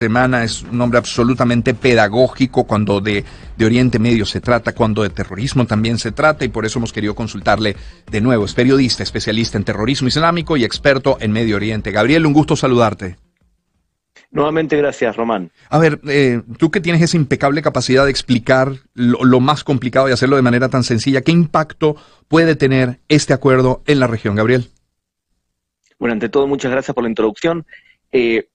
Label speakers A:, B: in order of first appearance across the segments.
A: semana es un hombre absolutamente pedagógico cuando de, de, Oriente Medio se trata, cuando de terrorismo también se trata y por eso hemos querido consultarle de nuevo. Es periodista, especialista en terrorismo islámico y experto en Medio Oriente. Gabriel, un gusto saludarte.
B: Nuevamente gracias, Román.
A: A ver, eh, tú que tienes esa impecable capacidad de explicar lo, más complicado y hacerlo de manera tan sencilla, ¿qué impacto puede tener este acuerdo en la región, Gabriel?
B: Bueno, ante todo, muchas gracias por la introducción. Eh,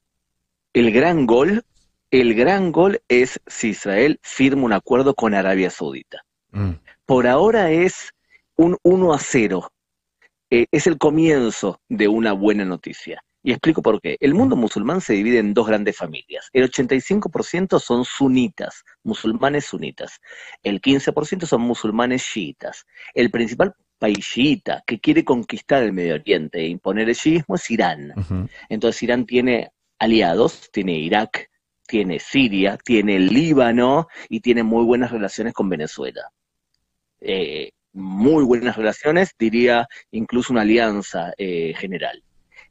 B: el gran gol, el gran gol es si Israel firma un acuerdo con Arabia Saudita. Mm. Por ahora es un 1 a 0. Eh, es el comienzo de una buena noticia. Y explico por qué. El mundo musulmán se divide en dos grandes familias. El 85% son sunitas, musulmanes sunitas. El 15% son musulmanes chiitas. El principal país chiita que quiere conquistar el Medio Oriente e imponer el shiismo es Irán. Entonces Irán tiene aliados, tiene Irak, tiene Siria, tiene Líbano y tiene muy buenas relaciones con Venezuela. Eh, muy buenas relaciones, diría incluso una alianza eh, general.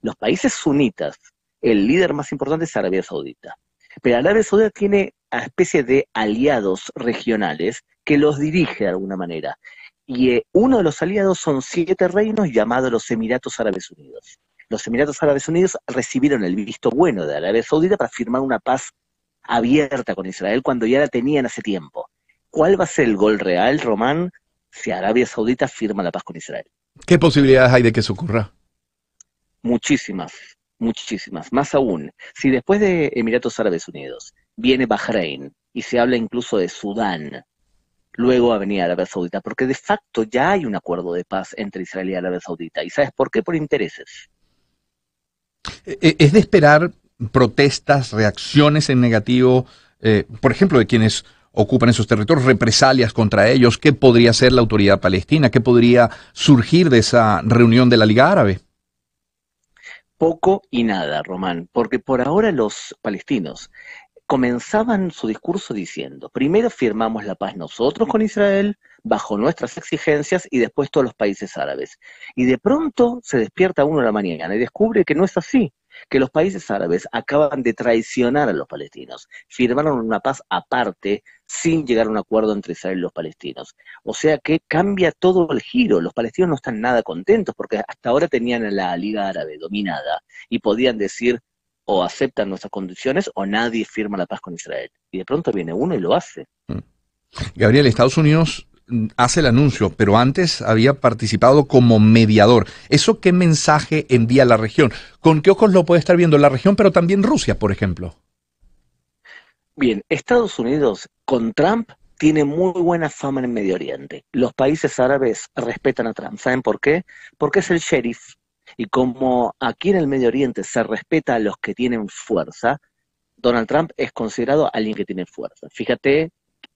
B: Los países sunitas, el líder más importante es Arabia Saudita. Pero Arabia Saudita tiene a especie de aliados regionales que los dirige de alguna manera. Y eh, uno de los aliados son siete reinos llamados los Emiratos Árabes Unidos los Emiratos Árabes Unidos recibieron el visto bueno de Arabia Saudita para firmar una paz abierta con Israel cuando ya la tenían hace tiempo. ¿Cuál va a ser el gol real, Román, si Arabia Saudita firma la paz con Israel?
A: ¿Qué posibilidades hay de que eso ocurra?
B: Muchísimas, muchísimas. Más aún, si después de Emiratos Árabes Unidos viene Bahrein y se habla incluso de Sudán, luego va a venir Arabia Saudita, porque de facto ya hay un acuerdo de paz entre Israel y Arabia Saudita. ¿Y sabes por qué? Por intereses.
A: Eh, eh, es de esperar protestas, reacciones en negativo, eh, por ejemplo, de quienes ocupan esos territorios, represalias contra ellos, ¿qué podría hacer la autoridad palestina? ¿Qué podría surgir de esa reunión de la Liga Árabe?
B: Poco y nada, Román, porque por ahora los palestinos comenzaban su discurso diciendo, primero firmamos la paz nosotros con Israel, bajo nuestras exigencias, y después todos los países árabes. Y de pronto se despierta uno a la mañana y descubre que no es así, que los países árabes acaban de traicionar a los palestinos, firmaron una paz aparte sin llegar a un acuerdo entre Israel y los palestinos. O sea que cambia todo el giro, los palestinos no están nada contentos porque hasta ahora tenían a la Liga Árabe dominada y podían decir o aceptan nuestras condiciones o nadie firma la paz con Israel. Y de pronto viene uno y lo hace.
A: Mm. Gabriel, Estados Unidos hace el anuncio, pero antes había participado como mediador. ¿Eso qué mensaje envía la región? ¿Con qué ojos lo puede estar viendo la región, pero también Rusia, por ejemplo?
B: Bien, Estados Unidos con Trump tiene muy buena fama en el Medio Oriente. Los países árabes respetan a Trump. ¿Saben por qué? Porque es el sheriff. Y como aquí en el Medio Oriente se respeta a los que tienen fuerza, Donald Trump es considerado alguien que tiene fuerza. Fíjate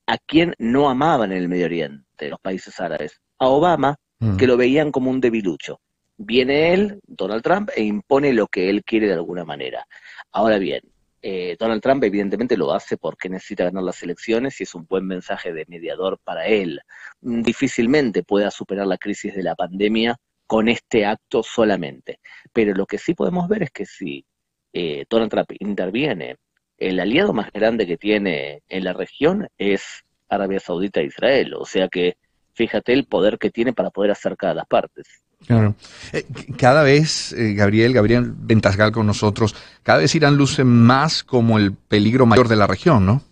B: a quien no amaban en el Medio Oriente, los países árabes, a Obama, que mm. lo veían como un debilucho. Viene él, Donald Trump, e impone lo que él quiere de alguna manera. Ahora bien, eh, Donald Trump evidentemente lo hace porque necesita ganar las elecciones y es un buen mensaje de mediador para él. Mm, difícilmente pueda superar la crisis de la pandemia con este acto solamente. Pero lo que sí podemos ver es que si eh, Donald Trump interviene el aliado más grande que tiene en la región es Arabia Saudita e Israel. O sea que fíjate el poder que tiene para poder acercar a las partes.
A: Claro. Eh, cada vez, eh, Gabriel, Gabriel Ventasgal con nosotros, cada vez Irán luce más como el peligro mayor de la región, ¿no?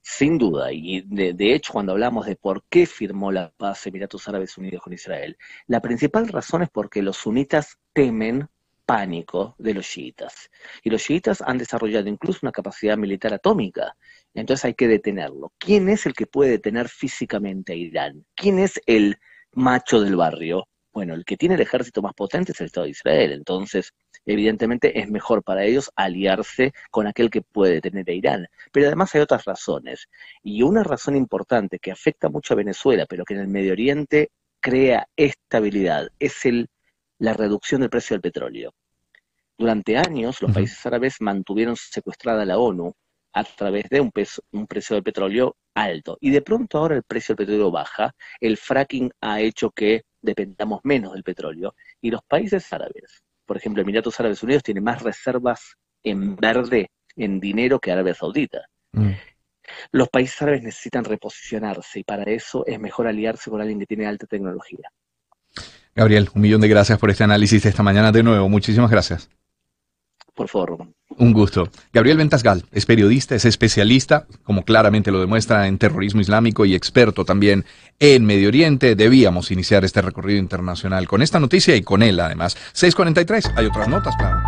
B: Sin duda, y de, de, hecho cuando hablamos de por qué firmó la paz Emiratos Árabes Unidos con Israel, la principal razón es porque los sunitas temen pánico de los chiitas. Y los chiitas han desarrollado incluso una capacidad militar atómica. Entonces hay que detenerlo. ¿Quién es el que puede detener físicamente a Irán? ¿Quién es el macho del barrio? Bueno, el que tiene el ejército más potente es el Estado de Israel. Entonces, evidentemente es mejor para ellos aliarse con aquel que puede detener a Irán. Pero además hay otras razones. Y una razón importante que afecta mucho a Venezuela, pero que en el Medio Oriente crea estabilidad, es el la reducción del precio del petróleo. Durante años, los países árabes mantuvieron secuestrada la ONU a través de un, precio del petróleo alto. Y de pronto ahora el precio del petróleo baja, el fracking ha hecho que dependamos menos del petróleo. Y los países árabes, por ejemplo, Emiratos Árabes Unidos tiene más reservas en verde, en dinero, que Arabia Saudita. Mm. Los países árabes necesitan reposicionarse y para eso es mejor aliarse con alguien que tiene alta tecnología.
A: Gabriel, un millón de gracias por este análisis de esta mañana de nuevo. Muchísimas gracias. Por favor. Un gusto. Gabriel Ventasgal es periodista, es especialista, como claramente lo demuestra, en terrorismo islámico y experto también en Medio Oriente. Debíamos iniciar este recorrido internacional con esta noticia y con él, además. 6.43, hay otras notas, claro.